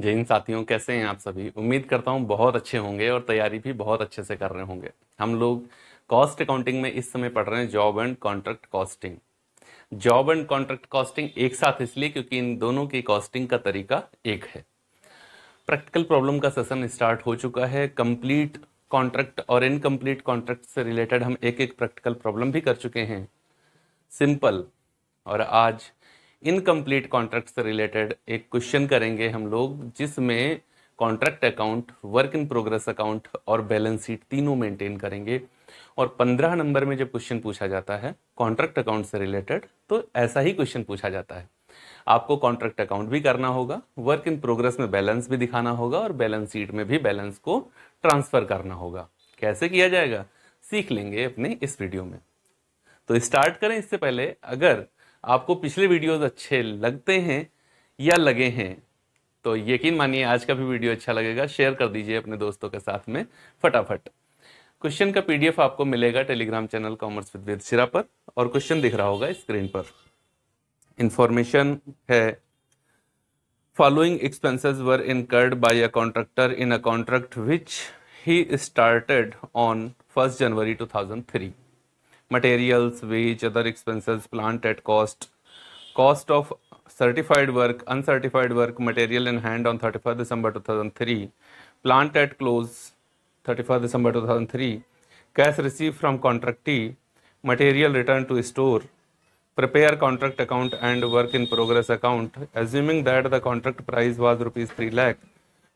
जय हिंद साथियों कैसे हैं आप सभी उम्मीद करता हूं बहुत अच्छे होंगे और तैयारी भी बहुत अच्छे से कर रहे होंगे हम लोग कॉस्ट अकाउंटिंग में इस समय पढ़ रहे हैं job and contract costing job and contract costing एक साथ इसलिए क्योंकि इन दोनों की कॉस्टिंग का तरीका एक है प्रैक्टिकल प्रॉब्लम का सेशन स्टार्ट हो चुका है कंप्लीट कॉन्ट्रैक्ट और इनकम्प्लीट कॉन्ट्रैक्ट से रिलेटेड हम एक एक प्रैक्टिकल प्रॉब्लम भी कर चुके हैं सिंपल और आज इनकम्प्लीट कॉन्ट्रैक्ट से रिलेटेड एक क्वेश्चन करेंगे हम लोग जिसमें contract account work in progress account और बैलेंस शीट तीनों मेंटेन करेंगे और पंद्रह नंबर में जब क्वेश्चन पूछा जाता है कॉन्ट्रैक्ट अकाउंट से रिलेटेड तो ऐसा ही क्वेश्चन पूछा जाता है आपको कॉन्ट्रैक्ट अकाउंट भी करना होगा वर्क इन प्रोग्रेस में बैलेंस भी दिखाना होगा और बैलेंस शीट में भी बैलेंस को ट्रांसफर करना होगा कैसे किया जाएगा सीख लेंगे अपने इस वीडियो में तो स्टार्ट करें इससे पहले अगर आपको पिछले वीडियोस अच्छे लगते हैं या लगे हैं तो यकीन मानिए आज का भी वीडियो अच्छा लगेगा शेयर कर दीजिए अपने दोस्तों के साथ में फटाफट क्वेश्चन का पीडीएफ आपको मिलेगा Telegram channel commerce with Ved पर और क्वेश्चन दिख रहा होगा स्क्रीन पर इंफॉर्मेशन है following expenses were incurred by a contractor in a contract which he started on first January two thousand three materials, wage, other expenses, plant at cost, cost of certified work, uncertified work, material in hand on 31st December 2003, plant at close 31st December 2003, cash received from contractee, material returned to store, prepare contract account and work in progress account, assuming that the contract price was rupees 3 lakh,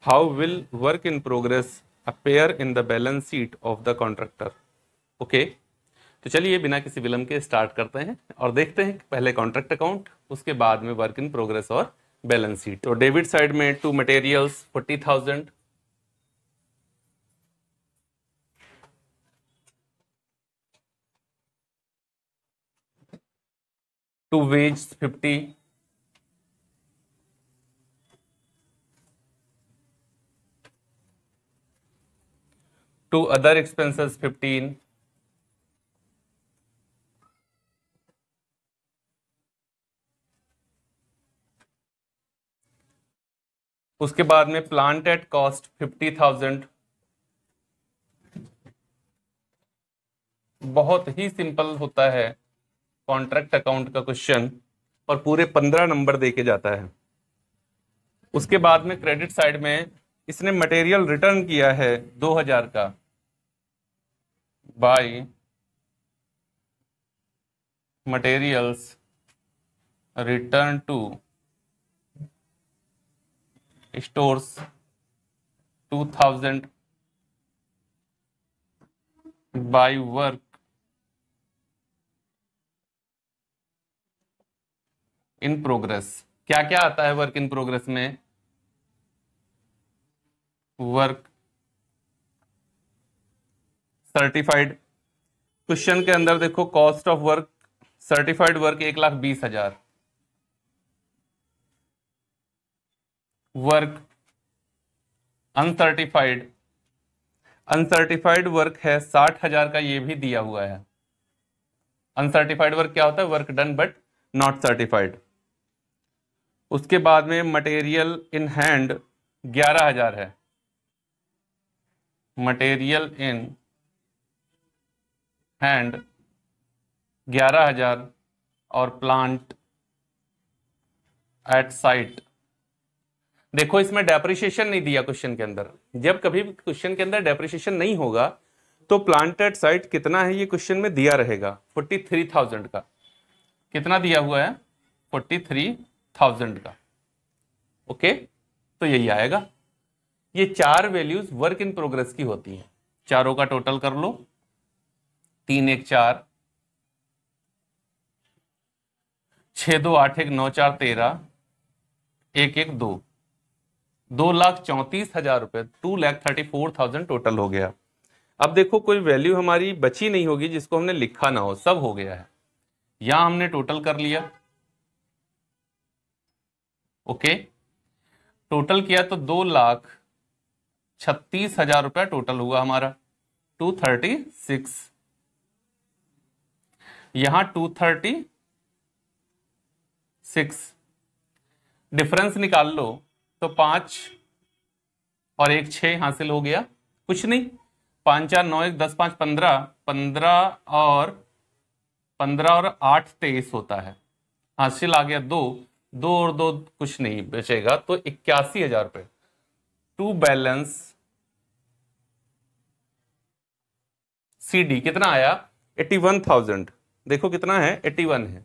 how will work in progress appear in the balance sheet of the contractor? Okay. तो चलिए बिना किसी विलंब के start करते हैं और देखते हैं पहले कॉन्ट्रैक्ट अकाउंट उसके बाद में वर्क इन प्रोग्रेस और बैलेंस शीट तो डेबिट साइड में to materials forty thousand to wage fifty to other expenses fifteen उसके बाद में plant at cost fifty thousand बहुत ही सिंपल होता है कॉन्ट्रैक्ट अकाउंट का क्वेश्चन और पूरे पंद्रह नंबर दे के जाता है उसके बाद में क्रेडिट साइड में इसने मटेरियल रिटर्न किया है दो हजार का by materials return to stores two thousand by work in progress क्या क्या आता है वर्क इन प्रोग्रेस में वर्क सर्टिफाइड क्वेश्चन के अंदर देखो cost of work certified work एक लाख बीस हजार वर्क अनसर्टिफाइड अनसर्टिफाइड वर्क है साठ हजार का ये भी दिया हुआ है अनसर्टिफाइड वर्क क्या होता है work done but not certified उसके बाद में मटेरियल इन हैंड ग्यारह हजार है मटेरियल इन हैंड ग्यारह हजार और प्लांट एट साइट देखो इसमें डेप्रिशिएशन नहीं दिया क्वेश्चन के अंदर जब कभी क्वेश्चन के अंदर डेप्रिशिएशन नहीं होगा तो प्लांटेड साइट कितना है ये क्वेश्चन में दिया रहेगा फोर्टी थ्री थाउजेंड का कितना दिया हुआ है फोर्टी थ्री थाउजेंड का ओके तो यही आएगा ये चार वैल्यूज वर्क इन प्रोग्रेस की होती हैं चारों का टोटल कर लो तीन एक चार छ दो आठ एक नौ चार तेरह एक एक दो दो लाख चौंतीस हजार रुपए two lakh thirty four thousand total हो गया अब देखो कोई वैल्यू हमारी बची नहीं होगी जिसको हमने लिखा ना हो सब हो गया है यहां हमने टोटल कर लिया ओके टोटल किया तो दो लाख छत्तीस हजार रुपया टोटल हुआ हमारा टू थर्टी सिक्स यहां टू थर्टी सिक्स डिफरेंस निकाल लो तो पांच और एक छ हासिल हो गया कुछ नहीं पांच चार नौ एक दस पांच पंद्रह पंद्रह और पंद्रह और आठ तेईस होता है हासिल आ गया दो दो और दो कुछ नहीं बचेगा तो इक्यासी हजार रुपये टू बैलेंस सीडी कितना आया एट्टी वन थाउजेंड देखो कितना है एट्टी वन है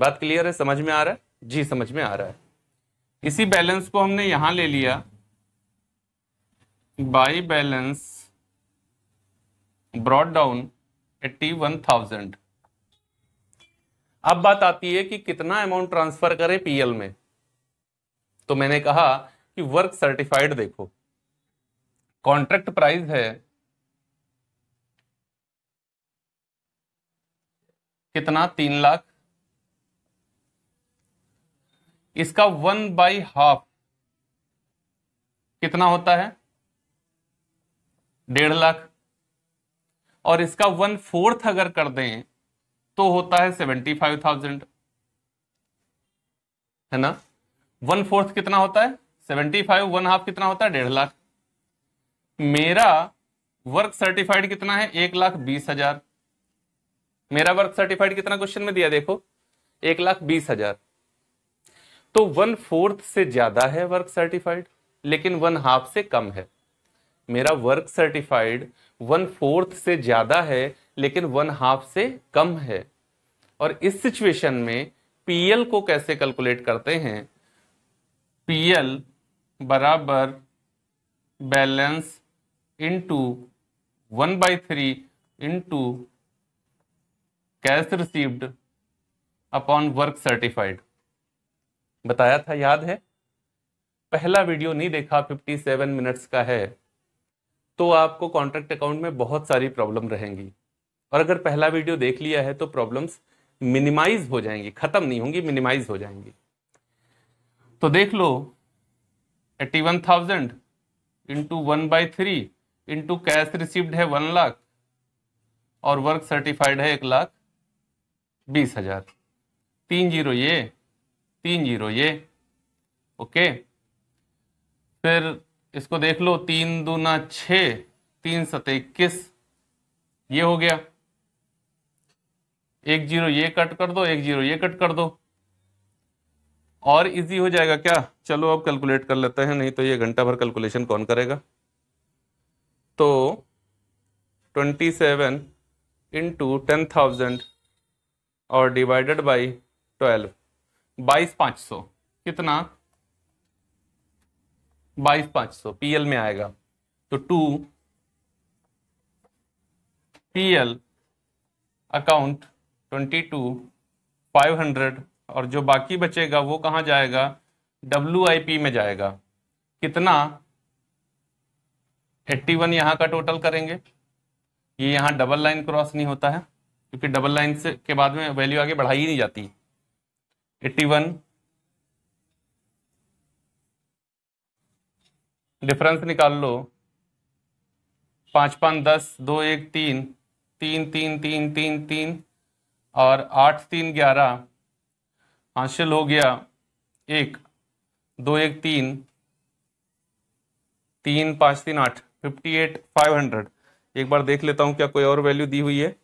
बात क्लियर है समझ में आ रहा है जी समझ में आ रहा है इसी बैलेंस को हमने यहां ले लिया by balance brought down eighty one thousand अब बात आती है कि कितना अमाउंट ट्रांसफर करें पीएल में तो मैंने कहा कि वर्क सर्टिफाइड देखो कॉन्ट्रैक्ट प्राइस है कितना तीन लाख इसका वन बाई हाफ कितना होता है डेढ़ लाख और इसका वन फोर्थ अगर कर दें तो होता है सेवेंटी फाइव थाउजेंड है ना वन फोर्थ कितना होता है सेवेंटी फाइव वन हाफ कितना होता है डेढ़ लाख मेरा वर्क सर्टिफाइड कितना है एक लाख बीस हजार मेरा वर्क सर्टिफाइड कितना क्वेश्चन में दिया देखो एक लाख बीस हजार तो वन फोर्थ से ज्यादा है वर्क सर्टिफाइड लेकिन वन हाफ से कम है मेरा वर्क सर्टिफाइड वन फोर्थ से ज्यादा है लेकिन वन हाफ से कम है और इस सिचुएशन में पीएल को कैसे कैलकुलेट करते हैं पीएल बराबर balance two one by three into cash received upon work certified बताया था याद है पहला वीडियो नहीं देखा 57 मिनट्स का है तो आपको कॉन्ट्रैक्ट अकाउंट में बहुत सारी प्रॉब्लम रहेंगी और अगर पहला वीडियो देख लिया है तो प्रॉब्लम्स मिनिमाइज हो जाएंगी खत्म नहीं होंगी मिनिमाइज हो जाएंगी तो देख लो eighty one thousand into one by three into cash received है वन लाख और वर्क सर्टिफाइड है एक लाख बीस हजार तीन जीरो ये तीन जीरो ये ओके फिर इसको देख लो तीन दूना छ तीन सत इक्कीस ये हो गया एक जीरो ये कट कर दो एक जीरो ये कट कर दो और इजी हो जाएगा क्या चलो अब कैलकुलेट कर लेते हैं नहीं तो ये घंटा भर कैलकुलेशन कौन करेगा तो twenty seven into ten thousand और डिवाइडेड बाई ट्वेल्व बाईस पांच सौ कितना बाईस पांच सौ पीएल में आएगा तो to PL account twenty two five hundred और जो बाकी बचेगा वो कहाँ जाएगा डब्ल्यू आई पी में जाएगा कितना एट्टी वन यहाँ का टोटल करेंगे ये यहाँ डबल लाइन क्रॉस नहीं होता है क्योंकि डबल लाइन से के बाद में वैल्यू आगे बढ़ाई ही नहीं जाती वन डिफरेंस निकाल लो पाँच पाँच दस दो एक तीन तीन तीन तीन तीन तीन और आठ तीन ग्यारह हासिल हो गया एक दो एक तीन तीन पाँच तीन आठ फिफ्टी एट फाइव हंड्रेड एक बार देख लेता हूँ क्या कोई और वैल्यू दी हुई है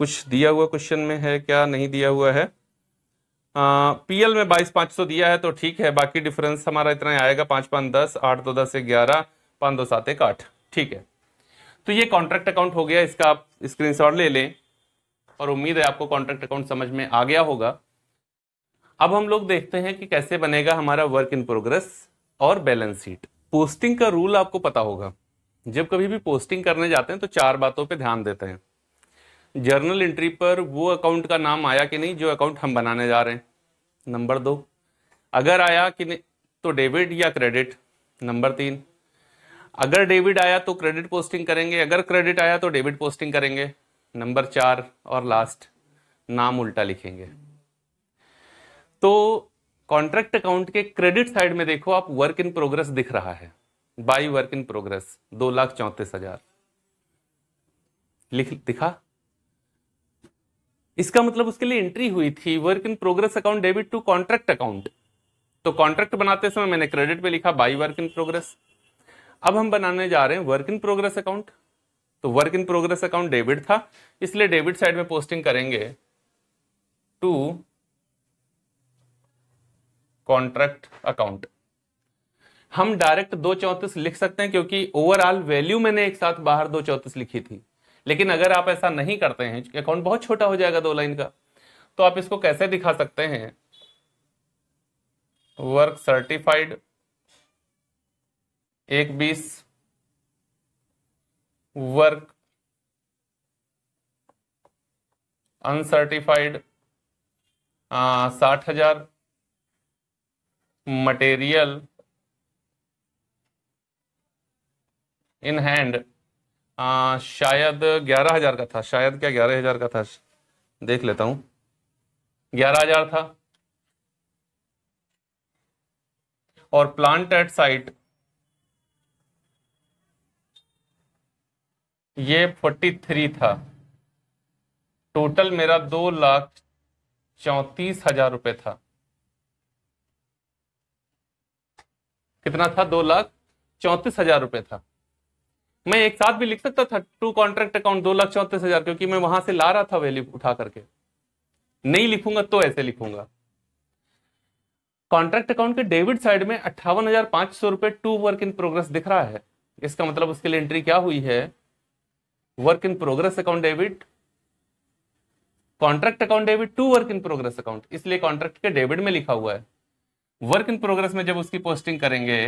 कुछ दिया हुआ क्वेश्चन में है क्या नहीं दिया हुआ है पीएल में बाईस पांच सौ दिया है तो ठीक है बाकी डिफरेंस हमारा इतना ही आएगा पांच पांच दस आठ दो दस ग्यारह पाँच दो सात एक आठ ठीक है तो ये कॉन्ट्रैक्ट अकाउंट हो गया इसका आप शॉट ले लें और उम्मीद है आपको कॉन्ट्रैक्ट अकाउंट समझ में आ गया होगा अब हम लोग देखते हैं कि कैसे बनेगा हमारा वर्क इन प्रोग्रेस और बैलेंस शीट पोस्टिंग का रूल आपको पता होगा जब कभी भी पोस्टिंग करने जाते हैं तो चार बातों पे ध्यान देते हैं जर्नल एंट्री पर वो अकाउंट का नाम आया कि नहीं जो अकाउंट हम बनाने जा रहे हैं नंबर दो अगर आया कि नहीं तो डेबिट या क्रेडिट नंबर तीन अगर डेबिट आया तो क्रेडिट पोस्टिंग करेंगे अगर क्रेडिट आया तो डेबिट पोस्टिंग करेंगे नंबर चार और लास्ट नाम उल्टा लिखेंगे तो कॉन्ट्रैक्ट अकाउंट के क्रेडिट साइड में देखो आप वर्क इन प्रोग्रेस दिख रहा है बाई वर्क इन प्रोग्रेस दो लाख चौंतीस हजार लिख दिखा इसका मतलब उसके लिए एंट्री हुई थी work in progress account debit to contract account तो कॉन्ट्रैक्ट बनाते समय मैंने क्रेडिट पे लिखा बाई वर्क इन प्रोग्रेस अब हम बनाने जा रहे हैं वर्क इन प्रोग्रेस अकाउंट तो work in progress account debit था इसलिए डेबिट साइड में पोस्टिंग करेंगे टू कॉन्ट्रैक्ट अकाउंट हम डायरेक्ट दो चौंतीस लिख सकते हैं क्योंकि ओवरऑल वैल्यू मैंने एक साथ बाहर दो चौंतीस लिखी थी लेकिन अगर आप ऐसा नहीं करते हैं अकाउंट बहुत छोटा हो जाएगा दो लाइन का तो आप इसको कैसे दिखा सकते हैं वर्क सर्टिफाइड एक बीस वर्क अनसर्टिफाइड साठ हजार मटेरियल इन हैंड आ, शायद ग्यारह हजार का था शायद क्या ग्यारह हजार का था देख लेता हूं ग्यारह हजार था और प्लांट एट साइट ये फोर्टी थ्री था टोटल मेरा दो लाख चौतीस हजार रुपये था कितना था दो लाख चौंतीस हजार रुपये था मैं एक साथ भी लिख सकता था टू कॉन्ट्रैक्ट अकाउंट दो लाख चौंतीस हजार क्योंकि मैं वहां से ला रहा था वैल्यू उठा करके नहीं लिखूंगा तो ऐसे लिखूंगा कॉन्ट्रैक्ट अकाउंट के डेबिट साइड में अट्ठावन हजार पांच सौ रुपए टू वर्क इन प्रोग्रेस दिख रहा है इसका मतलब उसके लिए एंट्री क्या हुई है work in progress account debit contract account debit to work in progress account इसलिए कॉन्ट्रैक्ट के डेबिट में लिखा हुआ है वर्क इन प्रोग्रेस में जब उसकी पोस्टिंग करेंगे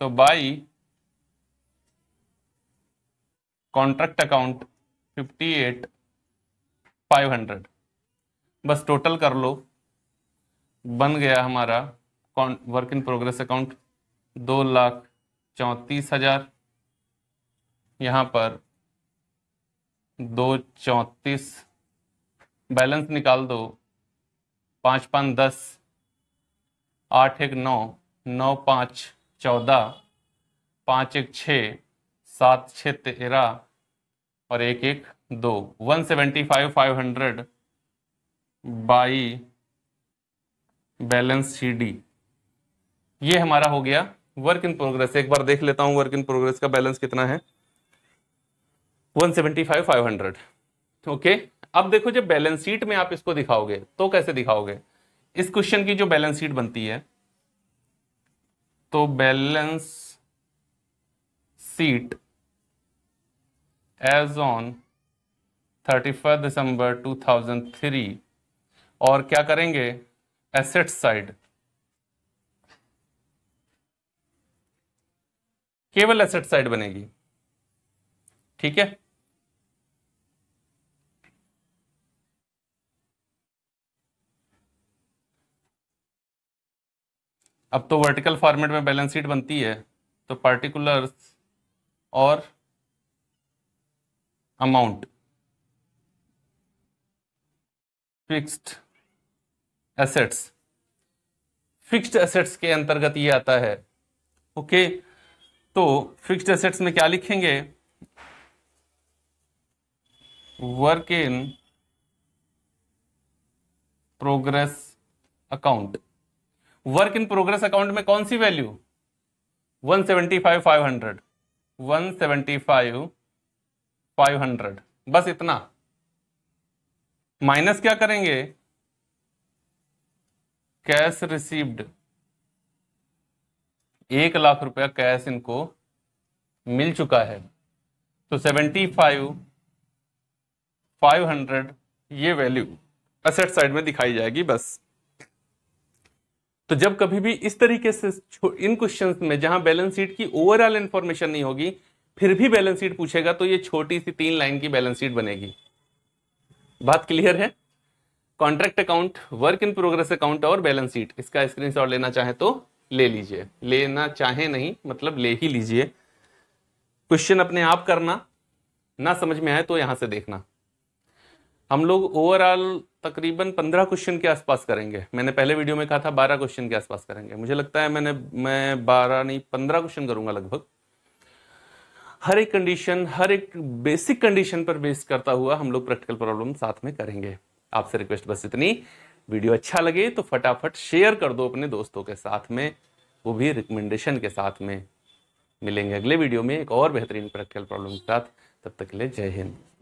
तो by contract account fifty eight five hundred बस टोटल कर लो बन गया हमारा वर्क इन प्रोग्रेस अकाउंट दो लाख चौंतीस हजार यहाँ पर दो चौंतीस बैलेंस निकाल दो पाँच पाँच दस आठ एक नौ नौ पाँच चौदह पाँच एक छः सात छः तेरह और एक एक दो one seventy five five hundred by balance C D ये हमारा हो गया वर्क इन प्रोग्रेस एक बार देख लेता हूँ वर्क इन प्रोग्रेस का बैलेंस कितना है one seventy five five hundred okay अब देखो जब बैलेंस शीट में आप इसको दिखाओगे तो कैसे दिखाओगे इस क्वेश्चन की जो बैलेंस शीट बनती है तो balance sheet as on thirty first December two thousand three और क्या करेंगे एसेट साइड केवल एसेट साइड बनेगी ठीक है अब तो वर्टिकल फॉर्मेट में बैलेंस शीट बनती है तो पार्टिकुलर्स और amount fixed assets fixed assets के अंतर्गत ये आता है ओके तो फिक्स्ड एसेट्स में क्या लिखेंगे work in progress account work in progress account में कौन सी वैल्यू 175 500 175 फाइव हंड्रेड बस इतना माइनस क्या करेंगे कैश रिसीव्ड एक लाख रुपया कैश इनको मिल चुका है तो सेवेंटी फाइव फाइव हंड्रेड ये वैल्यू असेट साइड में दिखाई जाएगी बस तो जब कभी भी इस तरीके से इन क्वेश्चन में जहां बैलेंस शीट की ओवरऑल इंफॉर्मेशन नहीं होगी फिर भी बैलेंस शीट पूछेगा तो ये छोटी सी तीन लाइन की बैलेंस शीट बनेगी बात क्लियर है contract account work in progress account और बैलेंस शीट इसका स्क्रीनशॉट लेना चाहे तो ले लीजिए लेना चाहे नहीं मतलब ले ही लीजिए क्वेश्चन अपने आप करना ना समझ में आए तो यहां से देखना हम लोग ओवरऑल तकरीबन पंद्रह क्वेश्चन के आसपास करेंगे मैंने पहले वीडियो में कहा था बारह क्वेश्चन के आसपास करेंगे मुझे लगता है मैंने मैं बारह नहीं पंद्रह क्वेश्चन करूंगा लगभग हर एक कंडीशन हर एक बेसिक कंडीशन पर बेस करता हुआ हम लोग प्रैक्टिकल प्रॉब्लम साथ में करेंगे आपसे रिक्वेस्ट बस इतनी वीडियो अच्छा लगे तो फटाफट शेयर कर दो अपने दोस्तों के साथ में वो भी रिकमेंडेशन के साथ में मिलेंगे अगले वीडियो में एक और बेहतरीन प्रैक्टिकल प्रॉब्लम के साथ तब तक के लिए जय हिंद